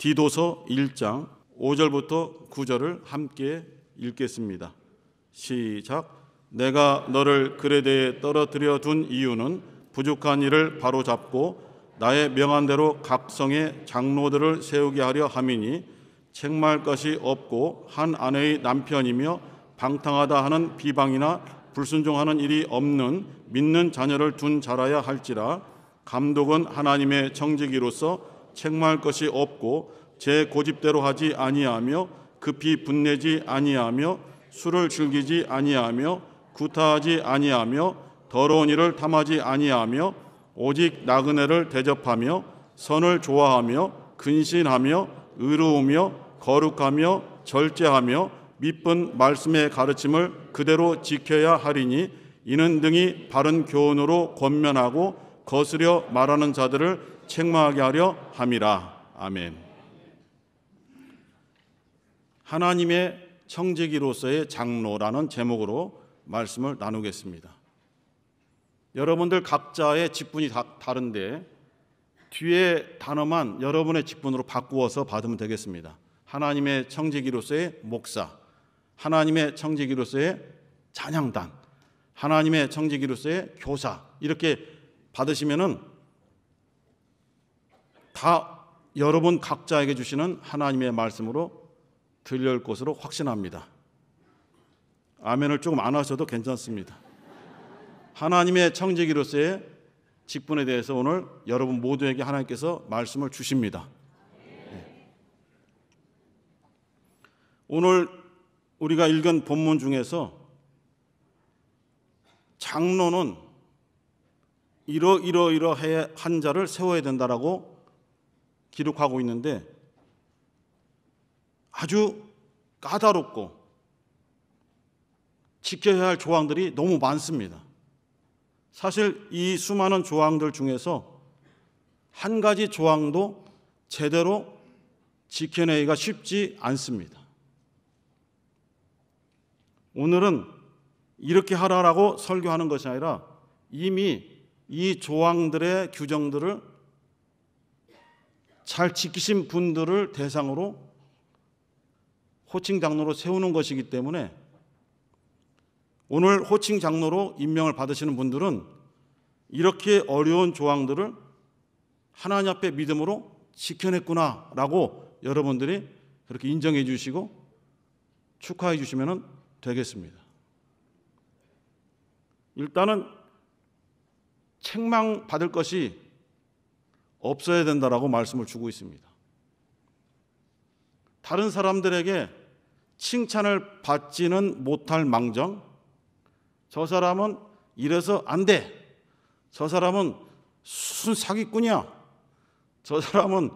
디도서 1장 5절부터 9절을 함께 읽겠습니다. 시작. 내가 너를 그레대에 떨어뜨려 둔 이유는 부족한 일을 바로 잡고 나의 명한대로 각 성의 장로들을 세우게 하려 함이니 책말 것이 없고 한 아내의 남편이며 방탕하다 하는 비방이나 불순종하는 일이 없는 믿는 자녀를 둔 자라야 할지라 감독은 하나님의 정직이로서 책망할 것이 없고 제 고집대로 하지 아니하며 급히 분내지 아니하며 술을 즐기지 아니하며 구타하지 아니하며 더러운 일을 탐하지 아니하며 오직 나그네를 대접하며 선을 좋아하며 근신하며 의로우며 거룩하며 절제하며 믿분 말씀의 가르침을 그대로 지켜야 하리니 이는 등이 바른 교훈으로 권면하고 거스려 말하는 자들을 책망하게 하려 함이라. 아멘. 하나님의 청지기로서의 장로라는 제목으로 말씀을 나누겠습니다. 여러분들 각자의 직분이 다 다른데 뒤에 단어만 여러분의 직분으로 바꾸어서 받으면 되겠습니다. 하나님의 청지기로서의 목사, 하나님의 청지기로서의 찬양단, 하나님의 청지기로서의 교사 이렇게 받으시면은 다 여러분 각자에게 주시는 하나님의 말씀으로 들려올 것으로 확신합니다. 아멘을 조금 안 하셔도 괜찮습니다. 하나님의 청지기로서의 직분에 대해서 오늘 여러분 모두에게 하나님께서 말씀을 주십니다. 예. 오늘 우리가 읽은 본문 중에서 장로는 이러이러이러한 자를 세워야 된다라고 기록하고 있는데 아주 까다롭고 지켜야 할 조항들이 너무 많습니다. 사실 이 수많은 조항들 중에서 한 가지 조항도 제대로 지켜내기가 쉽지 않습니다. 오늘은 이렇게 하라라고 설교하는 것이 아니라 이미 이 조항들의 규정들을 잘 지키신 분들을 대상으로 호칭 장로로 세우는 것이기 때문에 오늘 호칭 장로로 임명을 받으시는 분들은 이렇게 어려운 조항들을 하나님 앞에 믿음으로 지켜냈구나라고 여러분들이 그렇게 인정해 주시고 축하해 주시면 되겠습니다. 일단은 책망 받을 것이 없어야 된다라고 말씀을 주고 있습니다. 다른 사람들에게 칭찬을 받지는 못할 망정, 저 사람은 이래서 안 돼. 저 사람은 순 사기꾼이야. 저 사람은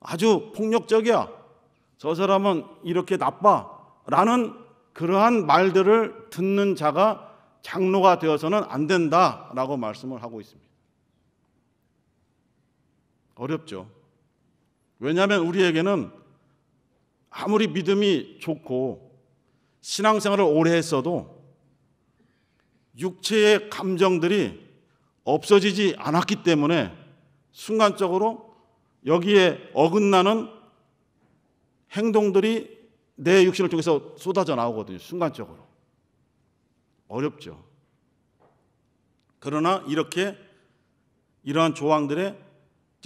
아주 폭력적이야. 저 사람은 이렇게 나빠. 라는 그러한 말들을 듣는 자가 장로가 되어서는 안 된다라고 말씀을 하고 있습니다. 어렵죠. 왜냐하면 우리에게는 아무리 믿음이 좋고 신앙생활을 오래 했어도 육체의 감정들이 없어지지 않았기 때문에 순간적으로 여기에 어긋나는 행동들이 내 육신을 통해서 쏟아져 나오거든요. 순간적으로. 어렵죠. 그러나 이렇게 이러한 조항들의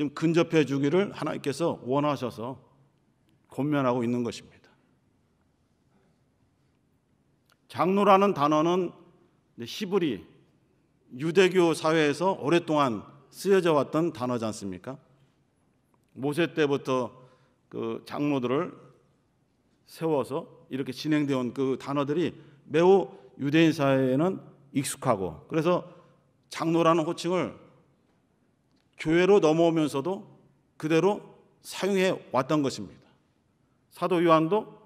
지금 근접해 주기를 하나님께서 원하셔서 권면하고 있는 것입니다. 장로라는 단어는 히브리 유대교 사회에서 오랫동안 쓰여져 왔던 단어지 않습니까? 모세 때부터 그 장로들을 세워서 이렇게 진행되어 온그 단어들이 매우 유대인 사회에는 익숙하고 그래서 장로라는 호칭을 교회로 넘어오면서도 그대로 사용해 왔던 것입니다. 사도 요한도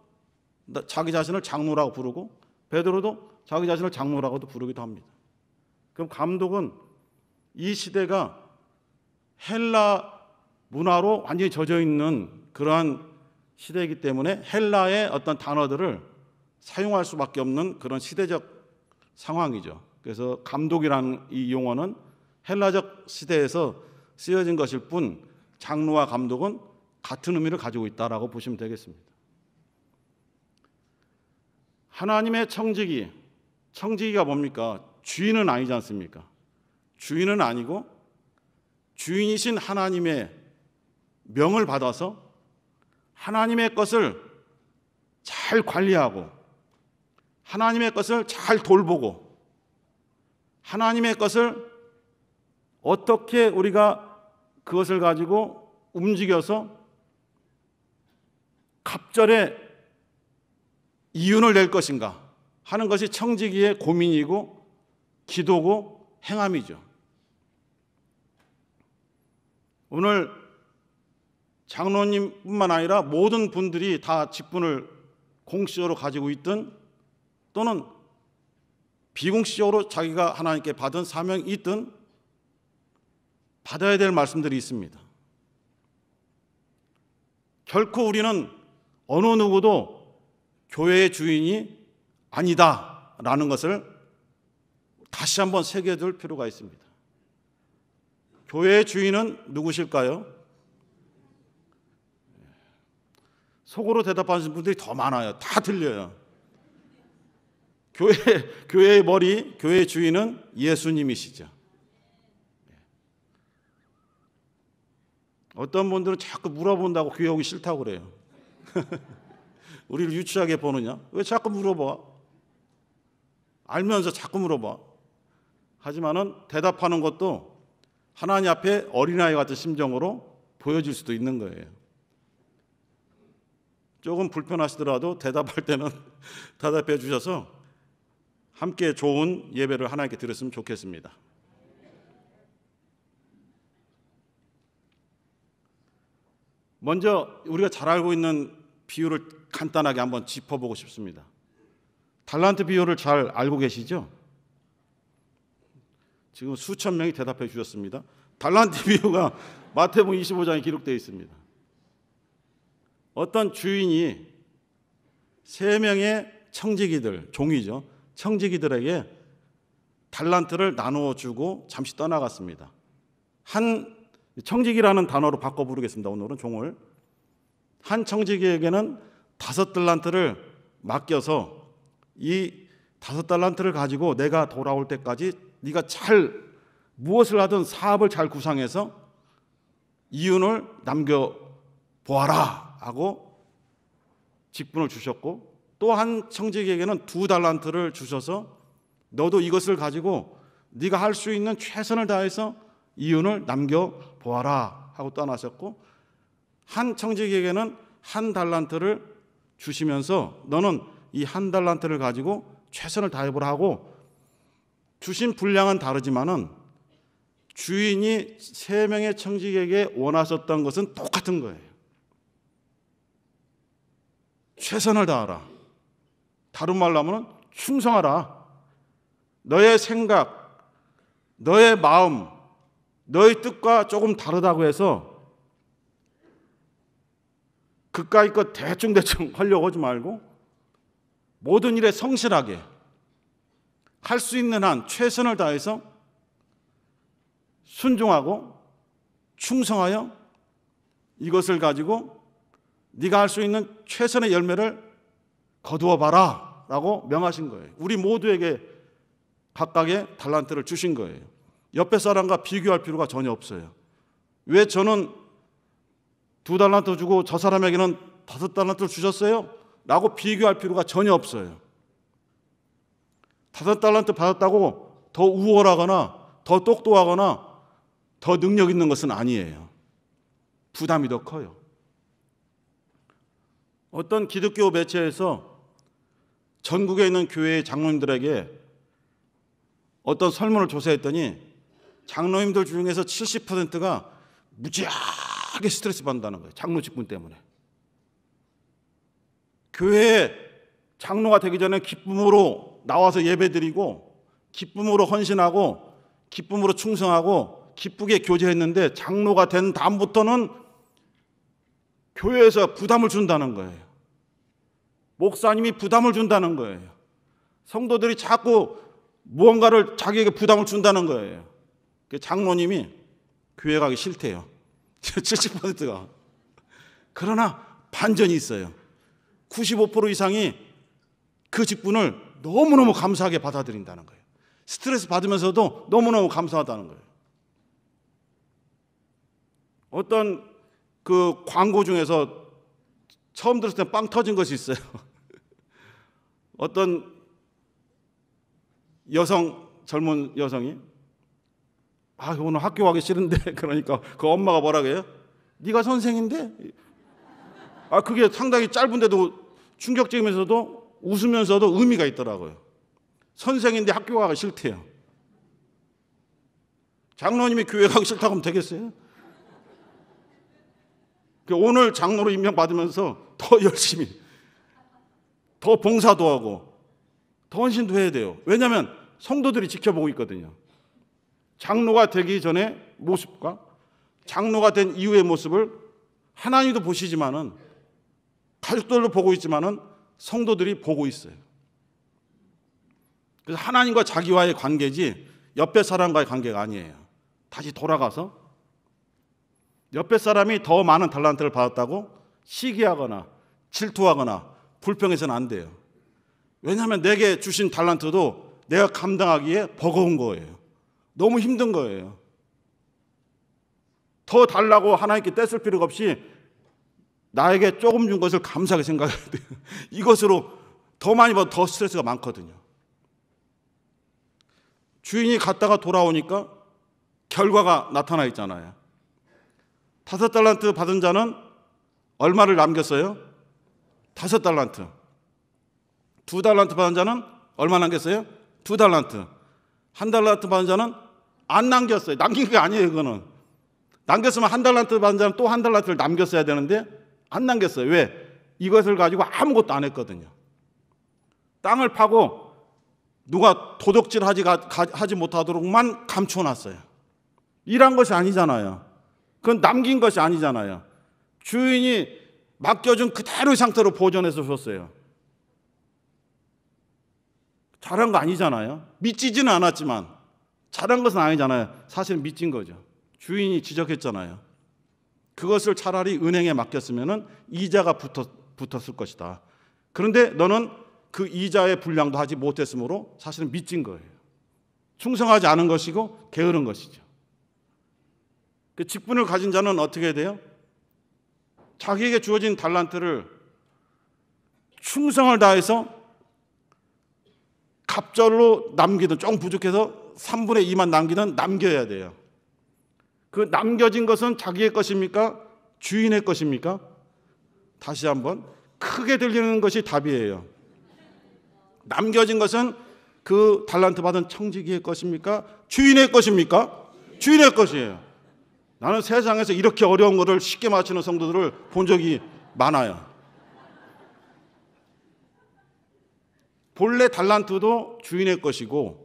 자기 자신을 장로라고 부르고 베드로도 자기 자신을 장로라고도 부르기도 합니다. 그럼 감독은 이 시대가 헬라 문화로 완전히 젖어 있는 그러한 시대이기 때문에 헬라의 어떤 단어들을 사용할 수밖에 없는 그런 시대적 상황이죠. 그래서 감독이라는 이 용어는 헬라적 시대에서 쓰여진 것일 뿐장로와 감독은 같은 의미를 가지고 있다라고 보시면 되겠습니다. 하나님의 청지기, 청지기가 뭡니까? 주인은 아니지 않습니까? 주인은 아니고 주인이신 하나님의 명을 받아서 하나님의 것을 잘 관리하고 하나님의 것을 잘 돌보고 하나님의 것을 어떻게 우리가 그것을 가지고 움직여서 갑절의 이윤을 낼 것인가 하는 것이 청지기의 고민이고 기도고 행함이죠. 오늘 장로님뿐만 아니라 모든 분들이 다 직분을 공식적으로 가지고 있든 또는 비공식적으로 자기가 하나님께 받은 사명이 있든 받아야 될 말씀들이 있습니다. 결코 우리는 어느 누구도 교회의 주인이 아니다라는 것을 다시 한번 새겨둘 필요가 있습니다. 교회의 주인은 누구실까요? 속으로 대답하시는 분들이 더 많아요. 다 들려요. 교회, 교회의 머리, 교회의 주인은 예수님이시죠. 어떤 분들은 자꾸 물어본다고 귀여우기 싫다고 그래요. 우리를 유치하게 보느냐? 왜 자꾸 물어봐? 알면서 자꾸 물어봐. 하지만은 대답하는 것도 하나님 앞에 어린아이 같은 심정으로 보여질 수도 있는 거예요. 조금 불편하시더라도 대답할 때는 대답해 주셔서 함께 좋은 예배를 하나님께 드렸으면 좋겠습니다. 먼저 우리가 잘 알고 있는 비유를 간단하게 한번 짚어보고 싶습니다. 달란트 비유를 잘 알고 계시죠? 지금 수천 명이 대답해 주셨습니다. 달란트 비유가 마태복음 25장에 기록되어 있습니다. 어떤 주인이 세 명의 청지기들, 종이죠. 청지기들에게 달란트를 나누어 주고 잠시 떠나갔습니다. 한 청직이라는 단어로 바꿔 부르겠습니다. 오늘은 종을 한청직에게는 다섯 달란트를 맡겨서 이 다섯 달란트를 가지고 내가 돌아올 때까지 네가 잘 무엇을 하든 사업을 잘 구상해서 이윤을 남겨 보아라 하고 직분을 주셨고 또 한청직에게는두 달란트를 주셔서 너도 이것을 가지고 네가 할 수 있는 최선을 다해서 이윤을 남겨보아라 하고 떠나셨고 한 청직에게는 지한 달란트를 주시면서 너는 이 한 달란트를 가지고 최선을 다해보라 하고 주신 분량은 다르지만은 주인이 세 명의 청직에게 지 원하셨던 것은 똑같은 거예요. 최선을 다하라. 다른 말로 하면 충성하라. 너의 생각, 너의 마음, 너의 뜻과 조금 다르다고 해서 그까이 것 대충대충 하려고 하지 말고 모든 일에 성실하게 할 수 있는 한 최선을 다해서 순종하고 충성하여 이것을 가지고 네가 할 수 있는 최선의 열매를 거두어 봐라라고 명하신 거예요. 우리 모두에게 각각의 달란트를 주신 거예요. 옆에 사람과 비교할 필요가 전혀 없어요. 왜 저는 두 달란트 주고 저 사람에게는 다섯 달란트를 주셨어요? 라고 비교할 필요가 전혀 없어요. 다섯 달란트 받았다고 더 우월하거나 더 똑똑하거나 더 능력 있는 것은 아니에요. 부담이 더 커요. 어떤 기독교 매체에서 전국에 있는 교회의 장로님들에게 어떤 설문을 조사했더니 장로님들 중에서 70%가 무지하게 스트레스 받는다는 거예요. 장로 직분 때문에. 교회에 장로가 되기 전에 기쁨으로 나와서 예배드리고 기쁨으로 헌신하고 기쁨으로 충성하고 기쁘게 교제했는데 장로가 된 다음부터는 교회에서 부담을 준다는 거예요. 목사님이 부담을 준다는 거예요. 성도들이 자꾸 무언가를 자기에게 부담을 준다는 거예요. 그 장로님이 교회 가기 싫대요. 70%가. 그러나 반전이 있어요. 95% 이상이 그 직분을 너무너무 감사하게 받아들인다는 거예요. 스트레스 받으면서도 너무너무 감사하다는 거예요. 어떤 그 광고 중에서 처음 들었을 때 빵 터진 것이 있어요. 어떤 여성, 젊은 여성이 아 오늘 학교 가기 싫은데 그러니까 그 엄마가 뭐라 그래요? 네가 선생인데? 아 그게 상당히 짧은데도 충격적이면서도 웃으면서도 의미가 있더라고요. 선생인데 학교 가기 싫대요. 장로님이 교회 가기 싫다고 하면 되겠어요? 그 오늘 장로로 임명받으면서 더 열심히, 더 봉사도 하고, 더 헌신도 해야 돼요. 왜냐하면 성도들이 지켜보고 있거든요. 장로가 되기 전에 모습과 장로가 된 이후의 모습을 하나님도 보시지만은 가족들도 보고 있지만은 성도들이 보고 있어요. 그래서 하나님과 자기와의 관계지 옆에 사람과의 관계가 아니에요. 다시 돌아가서 옆에 사람이 더 많은 달란트를 받았다고 시기하거나 질투하거나 불평해서는 안 돼요. 왜냐하면 내게 주신 달란트도 내가 감당하기에 버거운 거예요. 너무 힘든 거예요. 더 달라고 하나님께 뗐을 필요가 없이 나에게 조금 준 것을 감사하게 생각해야 돼요. 이것으로 더 많이 받아 더 스트레스가 많거든요. 주인이 갔다가 돌아오니까 결과가 나타나 있잖아요. 다섯 달란트 받은 자는 얼마를 남겼어요? 다섯 달란트. 두 달란트 받은 자는 얼마 남겼어요? 두 달란트. 한 달란트 받은 자는 안 남겼어요. 남긴 게 아니에요, 이거는 남겼으면 한 달란트 받은 사람 또한 달란트를 남겼어야 되는데 안 남겼어요. 왜? 이것을 가지고 아무것도 안 했거든요. 땅을 파고 누가 도둑질 하지, 하지 못하도록만 감춰놨어요. 일한 것이 아니잖아요. 그건 남긴 것이 아니잖아요. 주인이 맡겨준 그대로의 상태로 보존해서 줬어요. 잘한 거 아니잖아요. 믿지지는 않았지만. 잘한 것은 아니잖아요. 사실은 미친 거죠. 주인이 지적했잖아요. 그것을 차라리 은행에 맡겼으면 이자가 붙었, 붙었을 것이다. 그런데 너는 그 이자의 분량도 하지 못했으므로 사실은 미친 거예요. 충성하지 않은 것이고 게으른 것이죠. 그 직분을 가진 자는 어떻게 돼요? 자기에게 주어진 달란트를 충성을 다해서 갑절로 남기든 조금 부족해서 3분의 2만 남기는 남겨야 돼요. 그 남겨진 것은 자기의 것입니까? 주인의 것입니까? 다시 한번 크게 들리는 것이 답이에요. 남겨진 것은 그 달란트 받은 청지기의 것입니까? 주인의 것입니까? 주인의 것이에요. 나는 세상에서 이렇게 어려운 것을 쉽게 맞히는 성도들을 본 적이 많아요. 본래 달란트도 주인의 것이고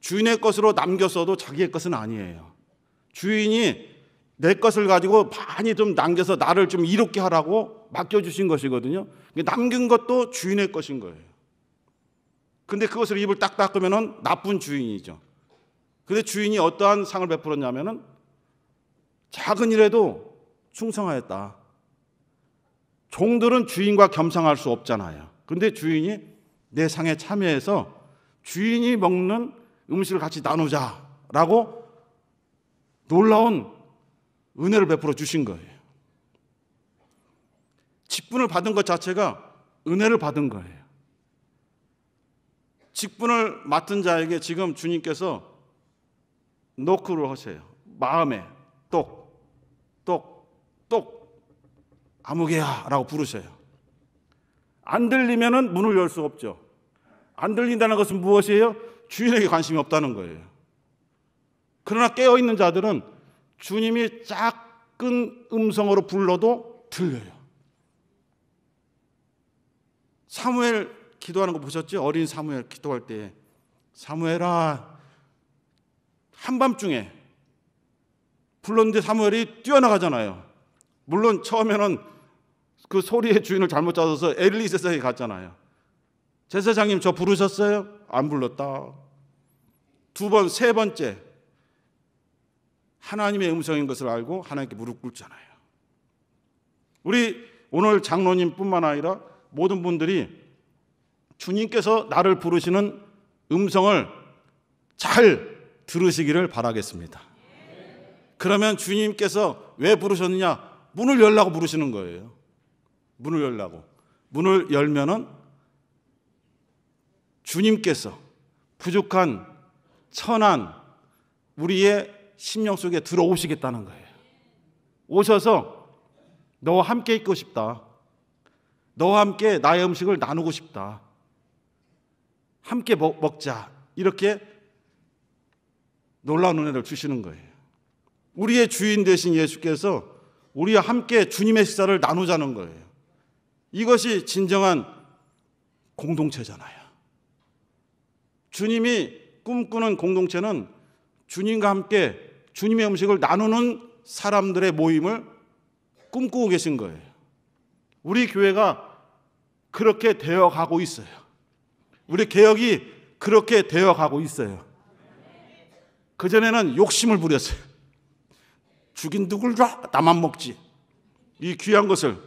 주인의 것으로 남겼어도 자기의 것은 아니에요. 주인이 내 것을 가지고 많이 좀 남겨서 나를 좀 이롭게 하라고 맡겨주신 것이거든요. 남긴 것도 주인의 것인 거예요. 근데 그것을 입을 딱 닦으면 나쁜 주인이죠. 근데 주인이 어떠한 상을 베풀었냐면 작은 일에도 충성하였다. 종들은 주인과 겸상할 수 없잖아요. 근데 주인이 내 상에 참여해서 주인이 먹는 음식을 같이 나누자라고 놀라운 은혜를 베풀어 주신 거예요. 직분을 받은 것 자체가 은혜를 받은 거예요. 직분을 맡은 자에게 지금 주님께서 노크를 하세요. 마음에 똑, 똑, 똑, 아무개야 라고 부르세요. 안들리면 문을 열 수 없죠. 안 들린다는 것은 무엇이에요? 주인에게 관심이 없다는 거예요. 그러나 깨어 있는 자들은 주님이 작은 음성으로 불러도 들려요. 사무엘 기도하는 거 보셨죠? 어린 사무엘 기도할 때 사무엘아 한밤중에 불렀는데 사무엘이 뛰어나가잖아요. 물론 처음에는 그 소리의 주인을 잘못 찾아서 엘리세상에 갔잖아요. 제사장님 저 부르셨어요? 안 불렀다. 두 번, 세 번째 하나님의 음성인 것을 알고 하나님께 무릎 꿇잖아요. 우리 오늘 장로님뿐만 아니라 모든 분들이 주님께서 나를 부르시는 음성을 잘 들으시기를 바라겠습니다. 그러면 주님께서 왜 부르셨느냐? 문을 열라고 부르시는 거예요. 문을 열라고. 문을 열면은 주님께서 부족한 천한 우리의 심령 속에 들어오시겠다는 거예요. 오셔서 너와 함께 있고 싶다. 너와 함께 나의 음식을 나누고 싶다. 함께 먹, 자 이렇게 놀라운 은혜를 주시는 거예요. 우리의 주인 되신 예수께서 우리와 함께 주님의 식사를 나누자는 거예요. 이것이 진정한 공동체잖아요. 주님이 꿈꾸는 공동체는 주님과 함께 주님의 음식을 나누는 사람들의 모임을 꿈꾸고 계신 거예요. 우리 교회가 그렇게 되어 가고 있어요. 우리 개혁이 그렇게 되어 가고 있어요. 그전에는 욕심을 부렸어요. 죽인 누굴 줘? 나만 먹지. 이 귀한 것을.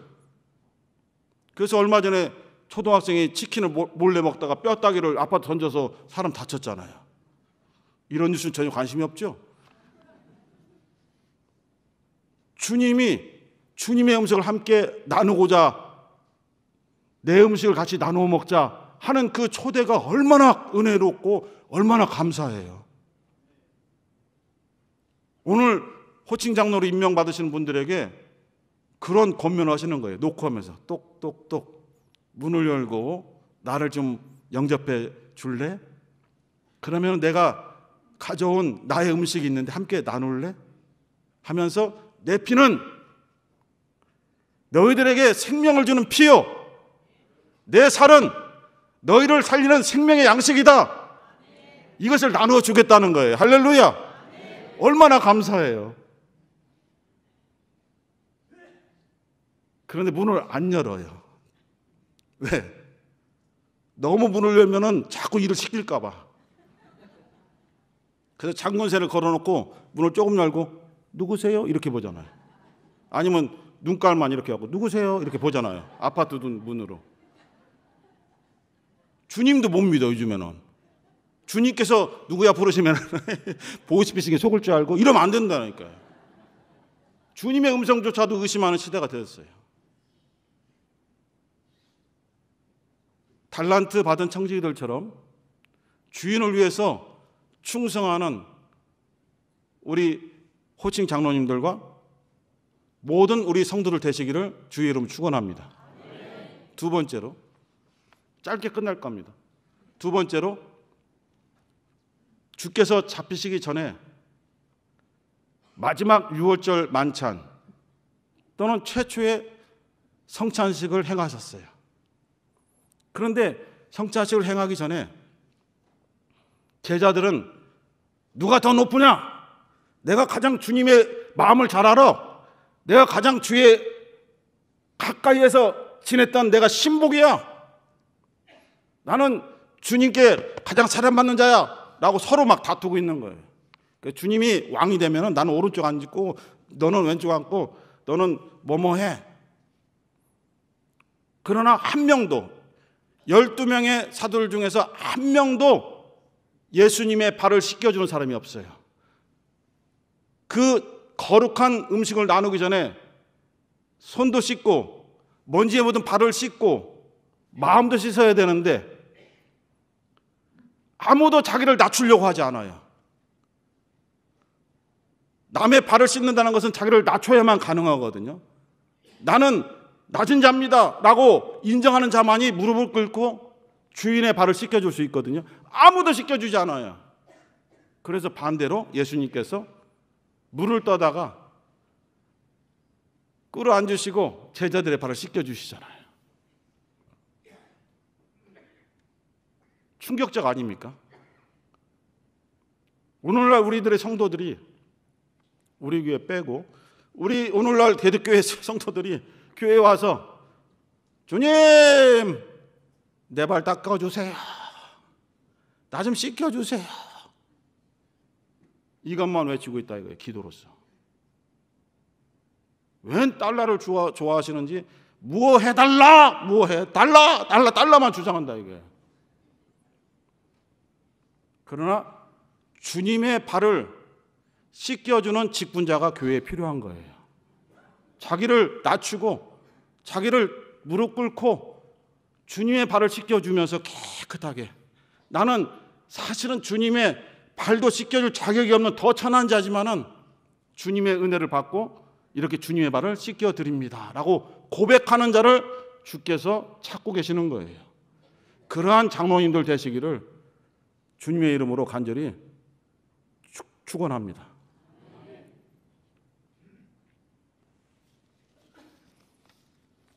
그래서 얼마 전에 초등학생이 치킨을 몰래 먹다가 뼈따기를 아파트 던져서 사람 다쳤잖아요. 이런 뉴스는 전혀 관심이 없죠. 주님이 주님의 음식을 함께 나누고자 내 음식을 같이 나누어 먹자 하는 그 초대가 얼마나 은혜롭고 얼마나 감사해요. 오늘 호칭 장로로 임명받으시는 분들에게 그런 권면을 하시는 거예요. 노크하면서 똑똑똑 문을 열고 나를 좀 영접해 줄래? 그러면 내가 가져온 나의 음식이 있는데 함께 나눌래? 하면서 내 피는 너희들에게 생명을 주는 피요. 내 살은 너희를 살리는 생명의 양식이다. 이것을 나누어 주겠다는 거예요. 할렐루야. 얼마나 감사해요. 그런데 문을 안 열어요. 왜? 너무 문을 열면은 자꾸 일을 시킬까봐. 그래서 장건세를 걸어놓고 문을 조금 열고 누구세요? 이렇게 보잖아요. 아니면 눈깔만 이렇게 하고 누구세요? 이렇게 보잖아요. 아파트 문으로. 주님도 못 믿어 요즘에는. 주님께서 누구야 부르시면 보이스피싱에 속을 줄 알고 이러면 안 된다니까요. 주님의 음성조차도 의심하는 시대가 되었어요. 달란트 받은 청지기들처럼 주인을 위해서 충성하는 우리 호칭 장로님들과 모든 우리 성도들 되시기를 주의 이름 축원합니다. 두 번째로 짧게 끝날 겁니다. 두 번째로 주께서 잡히시기 전에 마지막 유월절 만찬 또는 최초의 성찬식을 행하셨어요. 그런데 성자식을 행하기 전에 제자들은 누가 더 높으냐? 내가 가장 주님의 마음을 잘 알아. 내가 가장 주의 가까이에서 지냈던 내가 신복이야. 나는 주님께 가장 사랑받는 자야. 라고 서로 막 다투고 있는 거예요. 그 주님이 왕이 되면 나는 오른쪽 앉고 너는 왼쪽 앉고 너는 뭐뭐 해. 그러나 한 명도 12명의 사도들 중에서 한 명도 예수님의 발을 씻겨주는 사람이 없어요. 그 거룩한 음식을 나누기 전에 손도 씻고 먼지에 묻은 발을 씻고 마음도 씻어야 되는데 아무도 자기를 낮추려고 하지 않아요. 남의 발을 씻는다는 것은 자기를 낮춰야만 가능하거든요. 나는 낮은 자입니다. 라고 인정하는 자만이 무릎을 꿇고 주인의 발을 씻겨줄 수 있거든요. 아무도 씻겨주지 않아요. 그래서 반대로 예수님께서 물을 떠다가 끌어안으시고 제자들의 발을 씻겨주시잖아요. 충격적 아닙니까? 오늘날 우리들의 성도들이 우리 교회 빼고 우리 오늘날 대득교회 성도들이 교회에 와서 주님 내 발 닦아주세요. 나 좀 씻겨주세요. 이것만 외치고 있다 이거예요. 기도로서. 웬 달러를 좋아, 좋아하시는지 무엇 해달라 무엇 해달라 달라 달라만 주장한다 이게 그러나 주님의 발을 씻겨주는 직분자가 교회에 필요한 거예요 자기를 낮추고 자기를 무릎 꿇고 주님의 발을 씻겨주면서 깨끗하게 나는 사실은 주님의 발도 씻겨줄 자격이 없는 더 천한 자지만은 주님의 은혜를 받고 이렇게 주님의 발을 씻겨드립니다. 라고 고백하는 자를 주께서 찾고 계시는 거예요. 그러한 장로님들 되시기를 주님의 이름으로 간절히 축원합니다.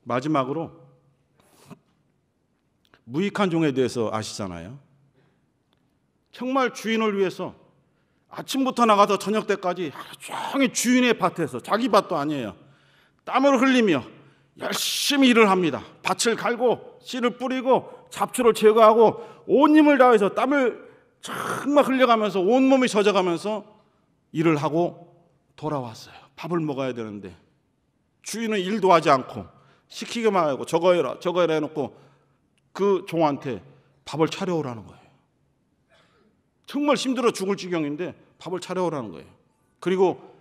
마지막으로 무익한 종에 대해서 아시잖아요. 정말 주인을 위해서 아침부터 나가서 저녁 때까지 종일 주인의 밭에서 자기 밭도 아니에요. 땀을 흘리며 열심히 일을 합니다. 밭을 갈고 씨를 뿌리고 잡초를 제거하고 온 힘을 다해서 땀을 정말 흘려가면서 온 몸이 젖어가면서 일을 하고 돌아왔어요. 밥을 먹어야 되는데 주인은 일도 하지 않고 시키기만 하고 저거 해라 저거 해라 해놓고 그 종한테 밥을 차려오라는 거예요. 정말 힘들어 죽을 지경인데 밥을 차려오라는 거예요. 그리고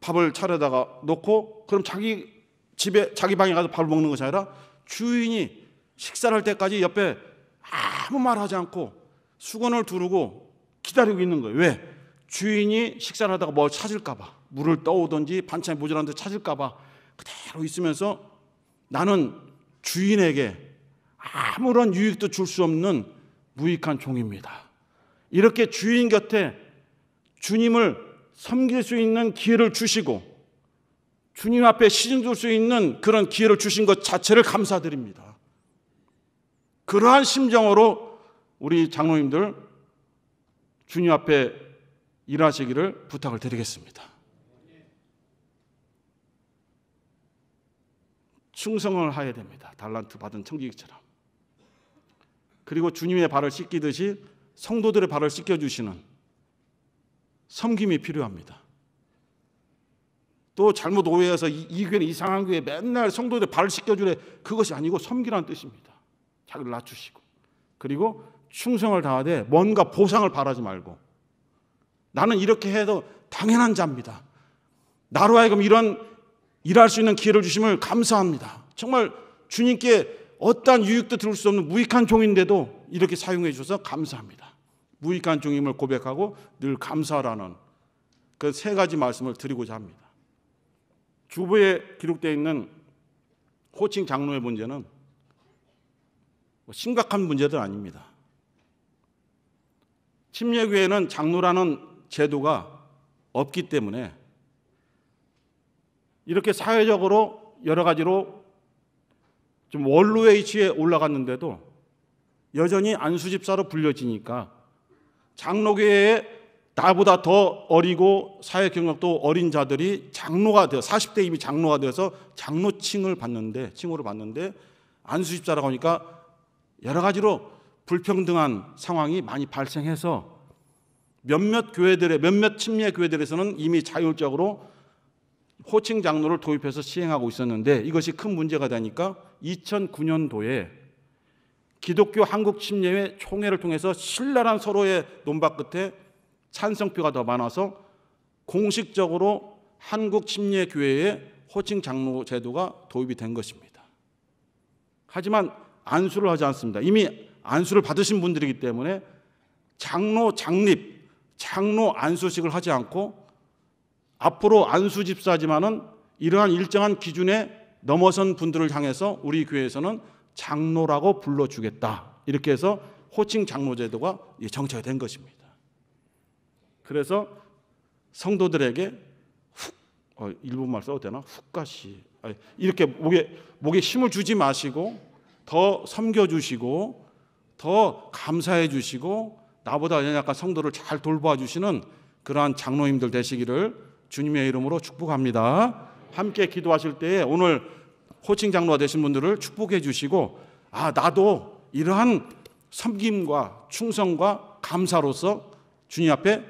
밥을 차려다가 놓고 그럼 자기 집에 자기 방에 가서 밥을 먹는 것이 아니라 주인이 식사를 할 때까지 옆에 아무 말 하지 않고 수건을 두르고 기다리고 있는 거예요. 왜? 주인이 식사를 하다가 뭘 찾을까 봐 물을 떠오든지 반찬이 모자란데 찾을까 봐 그대로 있으면서 나는 주인에게 아무런 유익도 줄 수 없는 무익한 종입니다. 이렇게 주인 곁에 주님을 섬길 수 있는 기회를 주시고 주님 앞에 시즌 줄수 있는 그런 기회를 주신 것 자체를 감사드립니다. 그러한 심정으로 우리 장로님들 주님 앞에 일하시기를 부탁을 드리겠습니다. 충성을 하여야 됩니다. 달란트 받은 청지기처럼. 그리고 주님의 발을 씻기듯이 성도들의 발을 씻겨주시는 섬김이 필요합니다. 또 잘못 오해해서 이, 이 교회는 이상한 교회 맨날 성도들 발을 씻겨주래 그것이 아니고 섬기라는 뜻입니다. 자기를 낮추시고 그리고 충성을 다하되 뭔가 보상을 바라지 말고 나는 이렇게 해도 당연한 자입니다. 나로 하여금 이런 일할 수 있는 기회를 주심을 감사합니다. 정말 주님께 어떠한 유익도 들을 수 없는 무익한 종인데도 이렇게 사용해 주셔서 감사합니다. 무익한 종임을 고백하고 늘 감사라는 그 세 가지 말씀을 드리고자 합니다. 주부에 기록되어 있는 호칭 장로의 문제는 뭐 심각한 문제도 아닙니다. 침례교회는 장로라는 제도가 없기 때문에 이렇게 사회적으로 여러 가지로 좀 원로의 위치에 올라갔는데도 여전히 안수 집사로 불려지니까 장로교회에 나보다 더 어리고 사회 경력도 어린 자들이 장로가 되어 40대 이미 장로가 되어서 장로칭을 받는데 칭호를 받는데 안수 집사라고 하니까 여러 가지로 불평등한 상황이 많이 발생해서 몇몇 교회들의 몇몇 친미의 교회들에서는 이미 자율적으로 호칭 장로를 도입해서 시행하고 있었는데 이것이 큰 문제가 되니까 2009년도에 기독교 한국 침례회 총회를 통해서 신랄한 서로의 논박 끝에 찬성표가 더 많아서 공식적으로 한국 침례 교회의 호칭 장로 제도가 도입이 된 것입니다. 하지만 안수를 하지 않습니다. 이미 안수를 받으신 분들이기 때문에 장로 장립, 장로 안수식을 하지 않고 앞으로 안수 집사지만은 이러한 일정한 기준에 넘어선 분들을 향해서 우리 교회에서는 장로라고 불러주겠다. 이렇게 해서 호칭 장로 제도가 정착된 것입니다. 그래서 성도들에게 훅 어, 일본말 써도 되나? 훅가시 이렇게 목에 목에 힘을 주지 마시고 더 섬겨 주시고 더 감사해 주시고 나보다 약간 성도를 잘 돌봐 주시는 그러한 장로님들 되시기를 주님의 이름으로 축복합니다. 함께 기도하실 때 오늘 호칭 장로가 되신 분들을 축복해 주시고 아 나도 이러한 섬김과 충성과 감사로서 주님 앞에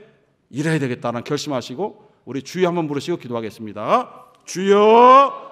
일해야 되겠다는 결심하시고 우리 주여 한번 부르시고 기도하겠습니다. 주여